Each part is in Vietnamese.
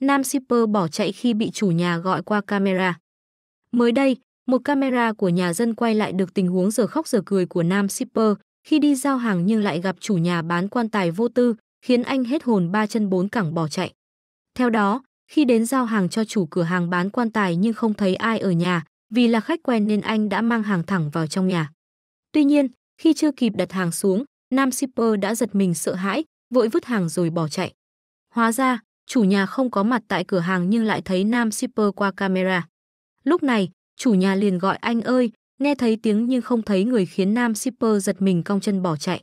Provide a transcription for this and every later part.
nam shipper bỏ chạy khi bị chủ nhà gọi qua camera. Mới đây, một camera của nhà dân quay lại được tình huống giờ khóc giờ cười của nam shipper khi đi giao hàng nhưng lại gặp chủ nhà bán quan tài vô tư, khiến anh hết hồn ba chân bốn cẳng bỏ chạy. Theo đó, khi đến giao hàng cho chủ cửa hàng bán quan tài nhưng không thấy ai ở nhà, vì là khách quen nên anh đã mang hàng thẳng vào trong nhà. Tuy nhiên, khi chưa kịp đặt hàng xuống, nam shipper đã giật mình sợ hãi, vội vứt hàng rồi bỏ chạy. Hóa ra, chủ nhà không có mặt tại cửa hàng nhưng lại thấy nam shipper qua camera. Lúc này, chủ nhà liền gọi anh ơi, nghe thấy tiếng nhưng không thấy người khiến nam shipper giật mình cong chân bỏ chạy.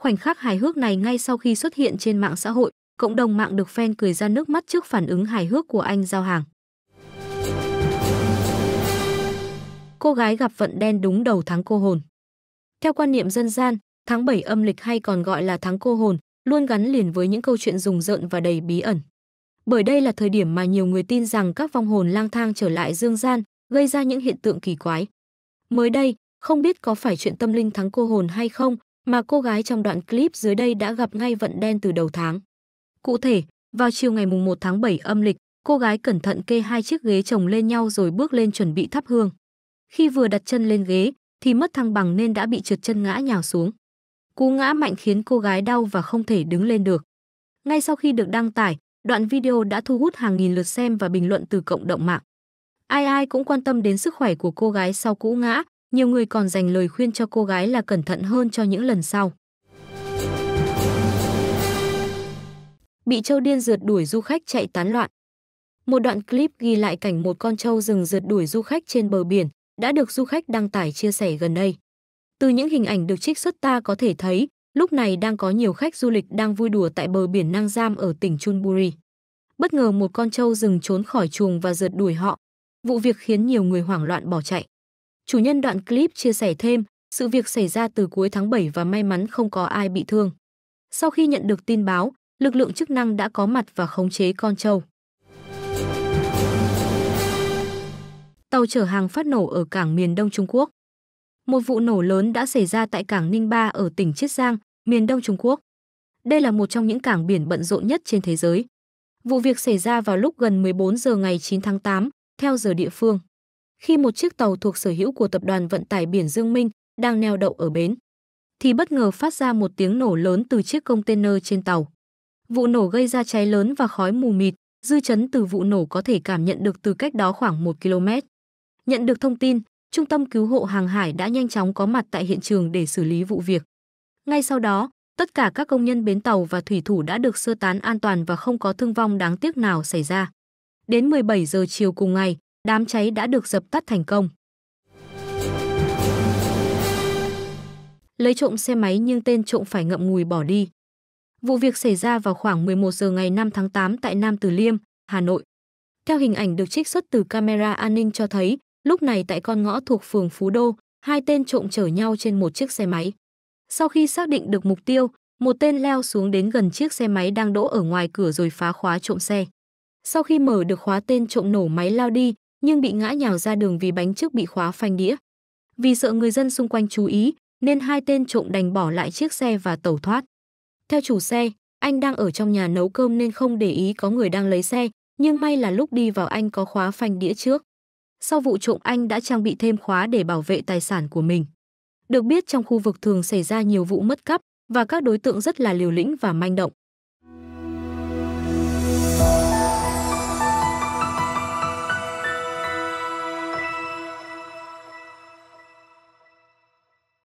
Khoảnh khắc hài hước này ngay sau khi xuất hiện trên mạng xã hội, cộng đồng mạng được fan cười ra nước mắt trước phản ứng hài hước của anh giao hàng. Cô gái gặp vận đen đúng đầu tháng cô hồn. Theo quan niệm dân gian, tháng 7 âm lịch hay còn gọi là tháng cô hồn, luôn gắn liền với những câu chuyện rùng rợn và đầy bí ẩn bởi đây là thời điểm mà nhiều người tin rằng các vong hồn lang thang trở lại dương gian, gây ra những hiện tượng kỳ quái. Mới đây, không biết có phải chuyện tâm linh thắng cô hồn hay không, mà cô gái trong đoạn clip dưới đây đã gặp ngay vận đen từ đầu tháng. Cụ thể, vào chiều ngày mùng 1 tháng 7 âm lịch, cô gái cẩn thận kê hai chiếc ghế chồng lên nhau rồi bước lên chuẩn bị thắp hương. Khi vừa đặt chân lên ghế thì mất thăng bằng nên đã bị trượt chân ngã nhào xuống. Cú ngã mạnh khiến cô gái đau và không thể đứng lên được. Ngay sau khi được đăng tải, Đoạn video đã thu hút hàng nghìn lượt xem và bình luận từ cộng đồng mạng. Ai ai cũng quan tâm đến sức khỏe của cô gái sau cú ngã, nhiều người còn dành lời khuyên cho cô gái là cẩn thận hơn cho những lần sau. Bị trâu điên rượt đuổi du khách chạy tán loạn. Một đoạn clip ghi lại cảnh một con trâu rừng rượt đuổi du khách trên bờ biển đã được du khách đăng tải chia sẻ gần đây. Từ những hình ảnh được trích xuất ta có thể thấy, Lúc này đang có nhiều khách du lịch đang vui đùa tại bờ biển Nang Giam ở tỉnh Chunburi. Bất ngờ một con trâu rừng trốn khỏi chuồng và rượt đuổi họ. Vụ việc khiến nhiều người hoảng loạn bỏ chạy. Chủ nhân đoạn clip chia sẻ thêm, sự việc xảy ra từ cuối tháng 7 và may mắn không có ai bị thương. Sau khi nhận được tin báo, lực lượng chức năng đã có mặt và khống chế con trâu. Tàu chở hàng phát nổ ở cảng miền Đông Trung Quốc. Một vụ nổ lớn đã xảy ra tại cảng Ninh Ba ở tỉnh Chiết Giang, miền Đông Trung Quốc. Đây là một trong những cảng biển bận rộn nhất trên thế giới. Vụ việc xảy ra vào lúc gần 14 giờ ngày 9 tháng 8, theo giờ địa phương. Khi một chiếc tàu thuộc sở hữu của tập đoàn vận tải biển Dương Minh đang neo đậu ở bến, thì bất ngờ phát ra một tiếng nổ lớn từ chiếc container trên tàu. Vụ nổ gây ra cháy lớn và khói mù mịt, dư chấn từ vụ nổ có thể cảm nhận được từ cách đó khoảng 1 km. Nhận được thông tin, Trung tâm Cứu hộ Hàng hải đã nhanh chóng có mặt tại hiện trường để xử lý vụ việc. Ngay sau đó, tất cả các công nhân bến tàu và thủy thủ đã được sơ tán an toàn và không có thương vong đáng tiếc nào xảy ra. Đến 17 giờ chiều cùng ngày, đám cháy đã được dập tắt thành công. Lấy trộm xe máy nhưng tên trộm phải ngậm ngùi bỏ đi. Vụ việc xảy ra vào khoảng 11 giờ ngày 5 tháng 8 tại Nam Từ Liêm, Hà Nội. Theo hình ảnh được trích xuất từ camera an ninh cho thấy, lúc này tại con ngõ thuộc phường Phú Đô, hai tên trộm chở nhau trên một chiếc xe máy. Sau khi xác định được mục tiêu, một tên leo xuống đến gần chiếc xe máy đang đỗ ở ngoài cửa rồi phá khóa trộm xe. Sau khi mở được khóa tên trộm nổ máy lao đi, nhưng bị ngã nhào ra đường vì bánh trước bị khóa phanh đĩa. Vì sợ người dân xung quanh chú ý, nên hai tên trộm đành bỏ lại chiếc xe và tẩu thoát. Theo chủ xe, anh đang ở trong nhà nấu cơm nên không để ý có người đang lấy xe, nhưng may là lúc đi vào anh có khóa phanh đĩa trước. Sau vụ trộm anh đã trang bị thêm khóa để bảo vệ tài sản của mình. Được biết trong khu vực thường xảy ra nhiều vụ mất cắp và các đối tượng rất là liều lĩnh và manh động.